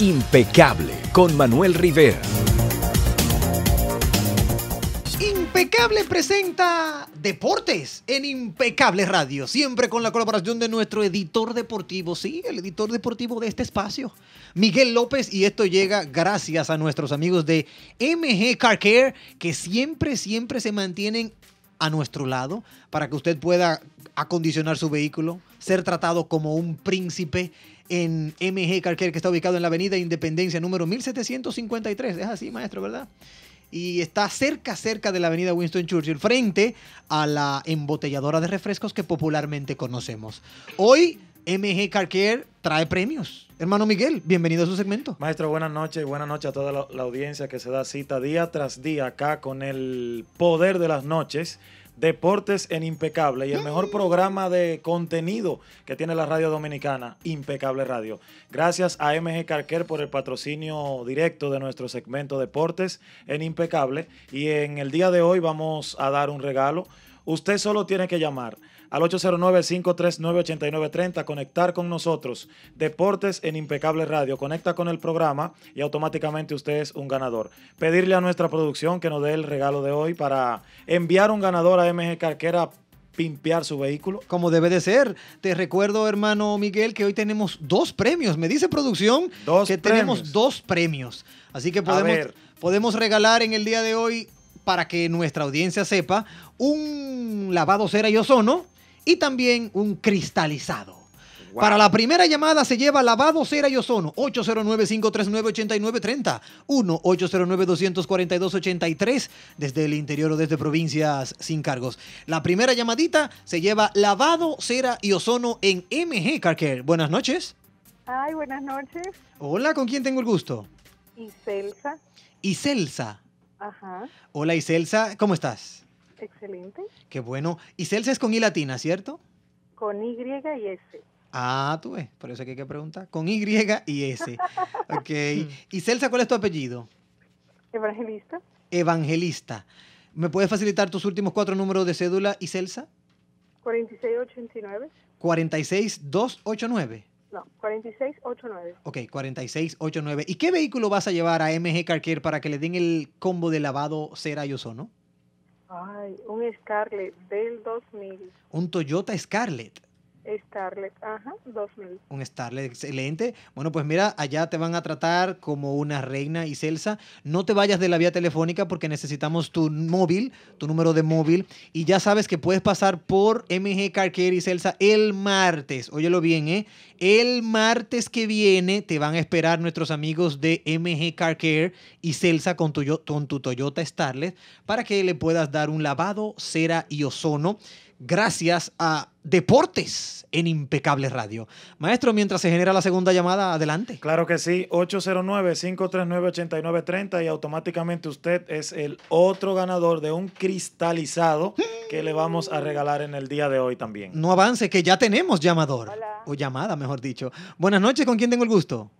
Impecable con Manuel Rivera. Impecable presenta deportes en Impecable Radio, siempre con la colaboración de nuestro editor deportivo, sí, el editor deportivo de este espacio, Miguel López, y esto llega gracias a nuestros amigos de MG Car Care, que siempre, siempre se mantienen a nuestro lado para que usted pueda acondicionar su vehículo, ser tratado como un príncipe en MG Carker, que está ubicado en la avenida Independencia número 1753. Es así, maestro, ¿verdad? Y está cerca, cerca de la avenida Winston Churchill, frente a la embotelladora de refrescos que popularmente conocemos. Hoy MG Car trae premios. Hermano Miguel, bienvenido a su segmento. Maestro, buenas noches, buenas noches a toda la, la, audiencia que se da cita día tras día acá con el poder de las noches. Deportes en Impecable y el mejor programa de contenido que tiene la radio dominicana, Impecable Radio. Gracias a MG Carquer por el patrocinio directo de nuestro segmento Deportes en Impecable. Y en el día de hoy vamos a dar un regalo. Usted solo tiene que llamar al 809-539-8930, conectar con nosotros. Deportes en Impecable Radio. Conecta con el programa y automáticamente usted es un ganador. Pedirle a nuestra producción que nos dé el regalo de hoy para enviar un ganador a MG Carquera pimpear su vehículo. Como debe de ser. Te recuerdo, hermano Miguel, que hoy tenemos dos premios. Me dice producción dos que tenemos dos premios. Así que podemos, podemos regalar en el día de hoy, para que nuestra audiencia sepa, un lavado cera y ozono y también un cristalizado. Para la primera llamada se lleva lavado, cera y ozono. 809-539-8930. 1-809-242-83. Desde el interior o desde provincias sin cargos. La primera llamadita se lleva lavado, cera y ozono en MG carker Buenas noches. Ay, buenas noches. Hola, ¿con quién tengo el gusto? Iselsa. Iselsa. Ajá. Hola, Iselsa. ¿Cómo estás? excelente. Qué bueno. Y Celsa es con I latina, ¿cierto? Con Y y S. Ah, tú ves, por eso que hay que preguntar. Con Y y S. ok. Mm. y Celsa, ¿cuál es tu apellido? Evangelista. Evangelista. ¿Me puedes facilitar tus últimos cuatro números de cédula y Celsa? 4689. 46289. No, 4689. Ok, 4689. ¿Y qué vehículo vas a llevar a MG Car para que le den el combo de lavado, cera y ozono? Ay, un Scarlett del 2000. Un Toyota Scarlett. Starlet, ajá, 2000. Un Starlet, excelente. Bueno, pues mira, allá te van a tratar como una reina y celsa. No te vayas de la vía telefónica porque necesitamos tu móvil, tu número de móvil. Y ya sabes que puedes pasar por MG Care y Celsa el martes. Óyelo bien, ¿eh? El martes que viene te van a esperar nuestros amigos de MG Car Care y Celsa con tu, con tu Toyota Starlet para que le puedas dar un lavado, cera y ozono gracias a Deportes en Impecable Radio. Maestro, mientras se genera la segunda llamada, adelante. Claro que sí, 809-539-8930 y automáticamente usted es el otro ganador de un cristalizado que le vamos a regalar en el día de hoy también. No avance, que ya tenemos llamador. O llamada, mejor dicho. Buenas noches, ¿con quién tengo el gusto?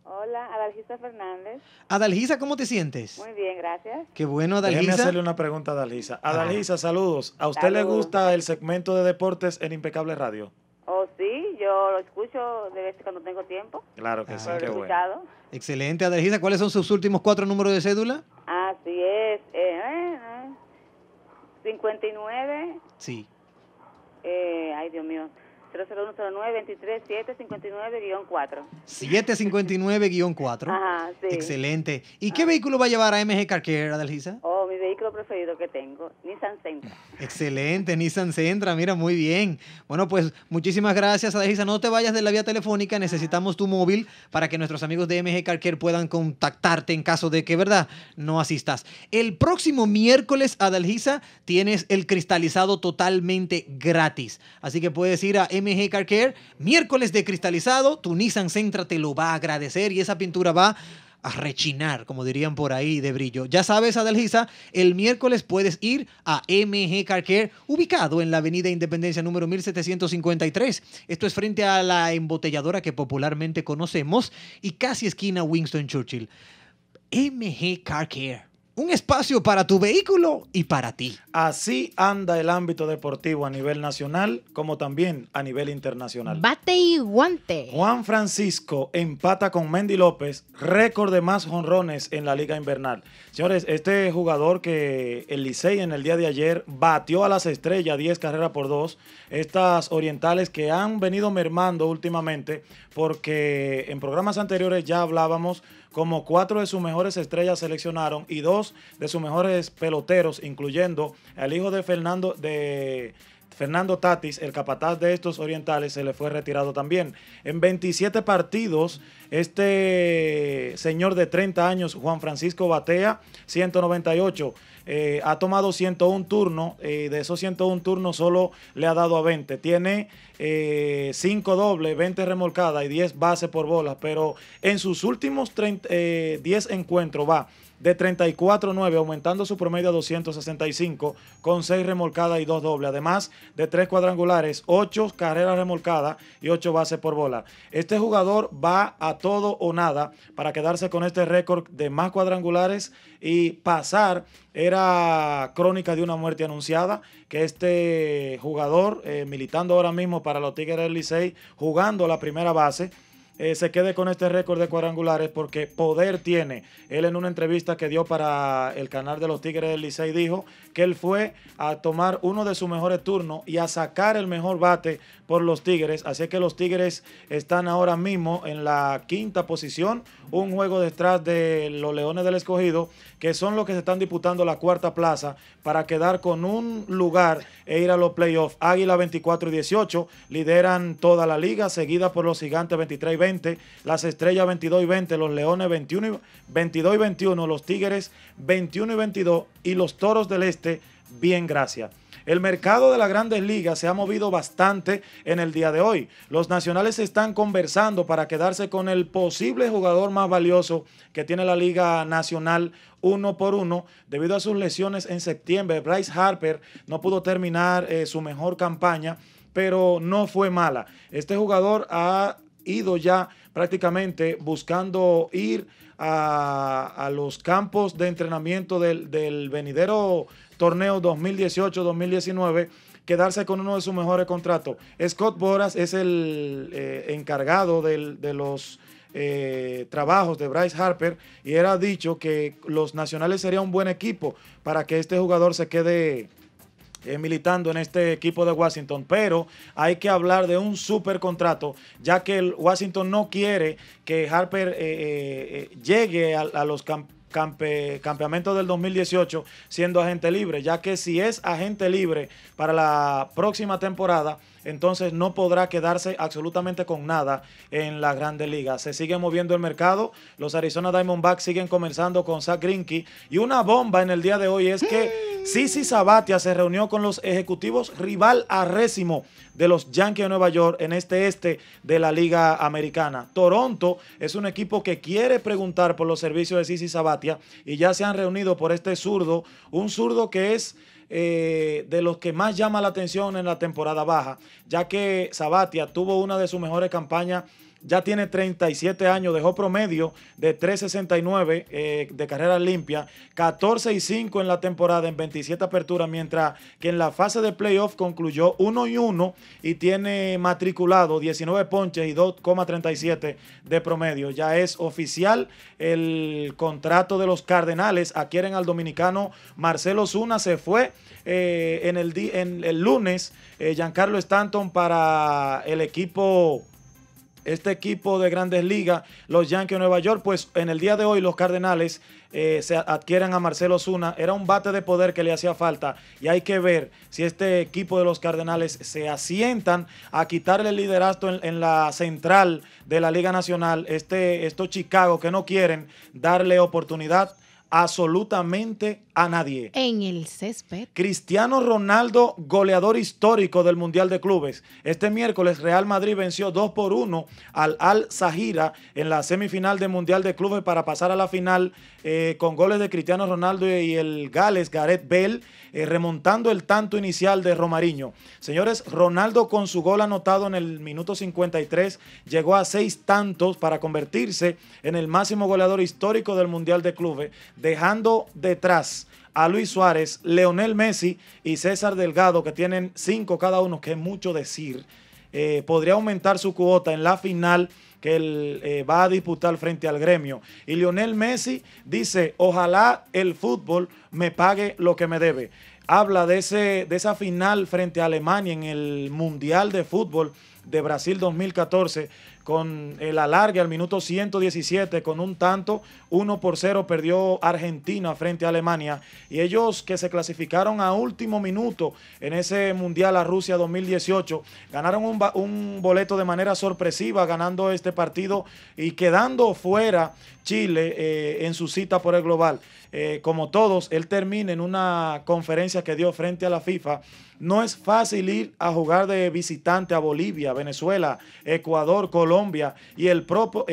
Adalgisa Fernández. Adalgisa, ¿cómo te sientes? Muy bien, gracias. Qué bueno, Adalgisa. Déjeme hacerle una pregunta a Adalgisa. Adalgisa, saludos. ¿A usted le gusta el segmento de deportes en Impecable Radio? Oh, sí, yo lo escucho de vez cuando tengo tiempo. Claro que sí, qué bueno. Excelente, Adalgisa. ¿Cuáles son sus últimos cuatro números de cédula? Así es. Eh, 59. Sí. Eh, ay, Dios mío. 30109-23759-4. 759-4. Ajá, Excelente. ¿Y qué vehículo va a llevar a MG Carquera, Adelgisa? o oh, micro preferido que tengo, Nissan Sentra. Excelente, Nissan Sentra, mira, muy bien. Bueno, pues muchísimas gracias, Adalgisa, No te vayas de la vía telefónica, necesitamos tu móvil para que nuestros amigos de MG Carcare puedan contactarte en caso de que, ¿verdad?, no asistas. El próximo miércoles, Adalgisa, tienes el cristalizado totalmente gratis. Así que puedes ir a MG Carcare, miércoles de cristalizado, tu Nissan Centra te lo va a agradecer y esa pintura va a rechinar, como dirían por ahí, de brillo. Ya sabes, Adelgisa, el miércoles puedes ir a MG Car Care, ubicado en la avenida Independencia número 1753. Esto es frente a la embotelladora que popularmente conocemos y casi esquina Winston Churchill. MG Car Care un espacio para tu vehículo y para ti. Así anda el ámbito deportivo a nivel nacional como también a nivel internacional. Bate y guante. Juan Francisco empata con Mendy López, récord de más jonrones en la liga invernal. Señores, este jugador que el Licey en el día de ayer batió a las estrellas 10 carreras por 2, estas orientales que han venido mermando últimamente porque en programas anteriores ya hablábamos como cuatro de sus mejores estrellas seleccionaron y dos de sus mejores peloteros, incluyendo al hijo de Fernando, de Fernando Tatis, el capataz de estos orientales, se le fue retirado también. En 27 partidos, este señor de 30 años, Juan Francisco Batea, 198, eh, ha tomado 101 turnos y de esos 101 turnos solo le ha dado a 20. Tiene 5 eh, dobles, 20 remolcadas y 10 bases por bolas, pero en sus últimos 10 eh, encuentros va de 9, aumentando su promedio a 265, con 6 remolcadas y 2 dobles, además de 3 cuadrangulares, 8 carreras remolcadas y 8 bases por bola. Este jugador va a todo o nada para quedarse con este récord de más cuadrangulares y pasar era crónica de una muerte anunciada, que este jugador, eh, militando ahora mismo para los Tigres Early Licey, jugando la primera base, eh, se quede con este récord de cuadrangulares porque poder tiene. Él en una entrevista que dio para el canal de los Tigres del Licey dijo que él fue a tomar uno de sus mejores turnos y a sacar el mejor bate por los Tigres. Así que los Tigres están ahora mismo en la quinta posición, un juego detrás de los Leones del Escogido, que son los que se están disputando la cuarta plaza para quedar con un lugar e ir a los playoffs. Águila 24 y 18 lideran toda la liga, seguida por los Gigantes 23 y 20, las Estrellas 22 y 20, los Leones 21 y 22 y 21, los Tigres 21 y 22 y los Toros del Este, bien gracias. El mercado de las grandes ligas se ha movido bastante en el día de hoy. Los nacionales están conversando para quedarse con el posible jugador más valioso que tiene la Liga Nacional uno por uno. Debido a sus lesiones en septiembre, Bryce Harper no pudo terminar eh, su mejor campaña, pero no fue mala. Este jugador ha ido ya prácticamente buscando ir a, los campos de entrenamiento del, del venidero torneo 2018-2019 quedarse con uno de sus mejores contratos. Scott Boras es el eh, encargado de los eh, trabajos de Bryce Harper y era dicho que los Nacionales sería un buen equipo para que este jugador se quede eh, militando en este equipo de Washington, pero hay que hablar de un super contrato, ya que el Washington no quiere que Harper llegue a, a los campeones campe, campeamento del 2018 siendo agente libre, ya que si es agente libre para la próxima temporada, entonces no podrá quedarse absolutamente con nada en la Grande Liga. Se sigue moviendo el mercado, los Arizona Diamondbacks siguen comenzando con Zach Grinky y una bomba en el día de hoy es que mm. Sisi Sabatia se reunió con los ejecutivos rival a Récimo de los Yankees de Nueva York en este este de la Liga Americana. Toronto es un equipo que quiere preguntar por los servicios de Sisi Sabatia y ya se han reunido por este zurdo, un zurdo que es... Eh, de los que más llama la atención en la temporada baja, ya que Sabatia tuvo una de sus mejores campañas ya tiene 37 años, dejó promedio de 3.69 eh, de carrera limpia, 14 y 5 en la temporada en 27 aperturas, mientras que en la fase de playoff concluyó 1 y 1 y tiene matriculado 19 ponches y 2,37 de promedio. Ya es oficial el contrato de los Cardenales, adquieren al dominicano Marcelo Zuna, se fue eh, en, el en el lunes eh, Giancarlo Stanton para el equipo este equipo de grandes ligas, los Yankees de Nueva York, pues en el día de hoy los Cardenales eh, se adquieren a Marcelo Zuna. Era un bate de poder que le hacía falta y hay que ver si este equipo de los Cardenales se asientan a quitarle el liderazgo en, la central de la Liga Nacional, este, estos Chicago que no quieren darle oportunidad absolutamente a nadie. En el césped. Cristiano Ronaldo, goleador histórico del Mundial de Clubes. Este miércoles Real Madrid venció 2 por 1 al Al Zahira en la semifinal del Mundial de Clubes para pasar a la final eh, con goles de Cristiano Ronaldo y el Gales, Gareth Bell, eh, remontando el tanto inicial de Romariño. Señores, Ronaldo con su gol anotado en el minuto 53 llegó a seis tantos para convertirse en el máximo goleador histórico del Mundial de Clubes, dejando detrás a Luis Suárez, Leonel Messi y César Delgado, que tienen cinco cada uno, que es mucho decir. Eh, podría aumentar su cuota en la final que él eh, va a disputar frente al gremio. Y Lionel Messi dice, ojalá el fútbol me pague lo que me debe. Habla de, ese, de esa final frente a Alemania en el Mundial de Fútbol de Brasil 2014 con el alargue al minuto 117 con un tanto. 1 por 0 perdió Argentina frente a Alemania. Y ellos que se clasificaron a último minuto en ese Mundial a Rusia 2018, ganaron un, boleto de manera sorpresiva ganando este partido y quedando fuera Chile eh, en su cita por el global. Eh, como todos, él termina en una conferencia que dio frente a la FIFA no es fácil ir a jugar de visitante a Bolivia, Venezuela, Ecuador, Colombia y el propio,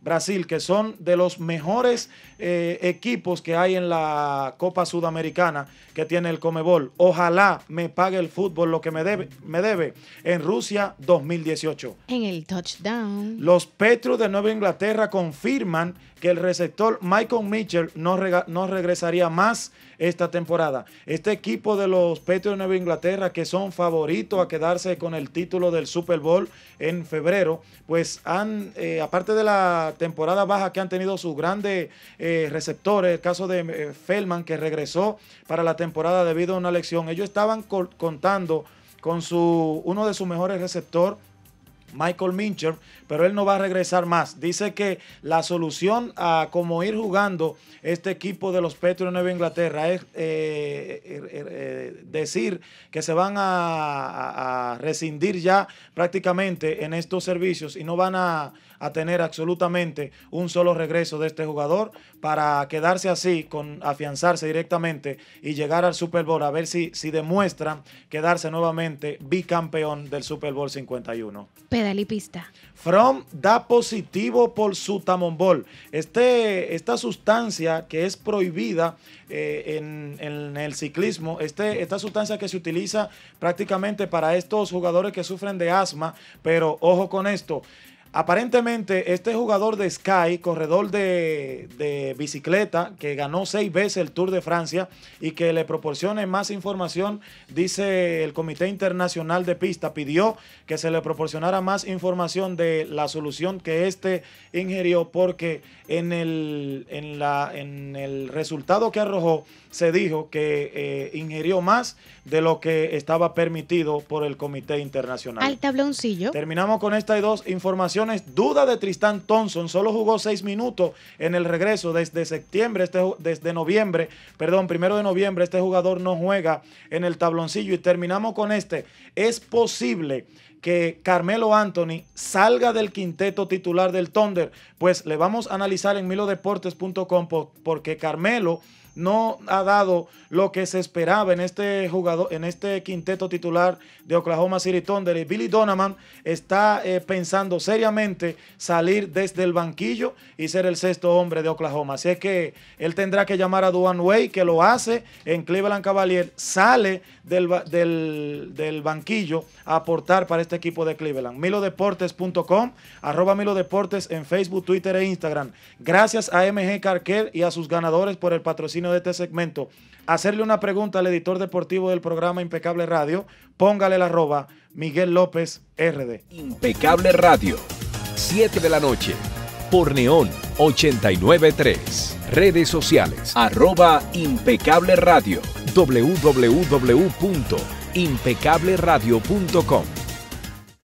Brasil, que son de los mejores eh, equipos que hay en la Copa Sudamericana que tiene el Comebol. Ojalá me pague el fútbol lo que me debe, en Rusia 2018. En el touchdown. Los Petros de Nueva Inglaterra confirman que el receptor Michael Mitchell no, no regresaría más esta temporada. Este equipo de los Patriots de Nueva Inglaterra, que son favoritos a quedarse con el título del Super Bowl en febrero, pues han, eh, aparte de la temporada baja que han tenido sus grandes eh, receptores, el caso de eh, Feldman, que regresó para la temporada debido a una lesión, ellos estaban contando con su, uno de sus mejores receptores Michael Mincher, pero él no va a regresar más. Dice que la solución a cómo ir jugando este equipo de los Petro de Nueva Inglaterra es eh, er, er, eh, decir que se van a rescindir ya prácticamente en estos servicios y no van a a tener absolutamente un solo regreso de este jugador para quedarse así, con afianzarse directamente y llegar al Super Bowl a ver si, si demuestra quedarse nuevamente bicampeón del Super Bowl 51. Pedal y pista. From da positivo por su tamombol. Este, esta sustancia que es prohibida eh, en, el ciclismo, este, esta sustancia que se utiliza prácticamente para estos jugadores que sufren de asma, pero ojo con esto. Aparentemente, este jugador de Sky, corredor de, bicicleta, que ganó seis veces el Tour de Francia y que le proporcione más información, dice el Comité Internacional de Pista, pidió que se le proporcionara más información de la solución que este ingirió, porque en el, en la, en el resultado que arrojó se dijo que eh, ingirió más de lo que estaba permitido por el Comité Internacional. Al tabloncillo. Terminamos con esta y dos informaciones duda de Tristán Thompson, solo jugó seis minutos en el regreso desde septiembre, este, desde noviembre, perdón, primero de noviembre, este jugador no juega en el tabloncillo. Y terminamos con este. Es posible que Carmelo Anthony salga del quinteto titular del Thunder, pues le vamos a analizar en milodeportes.com porque Carmelo no ha dado lo que se esperaba en este jugador, en este quinteto titular de Oklahoma City Thunder. Y Billy Donovan está eh, pensando seriamente salir desde el banquillo y ser el sexto hombre de Oklahoma. Así es que él tendrá que llamar a Duane Way, que lo hace en Cleveland Cavalier, sale del, del banquillo a aportar para este equipo de Cleveland. Milodeportes.com, arroba Milodeportes en Facebook, Twitter e Instagram. Gracias a MG Carquer y a sus ganadores por el patrocinio de este segmento, hacerle una pregunta al editor deportivo del programa Impecable Radio. Póngale la arroba Miguel López RD. Impecable Radio, 7 de la noche, por Neón 893. Redes sociales, arroba Impecable Radio, www.impecableradio.com.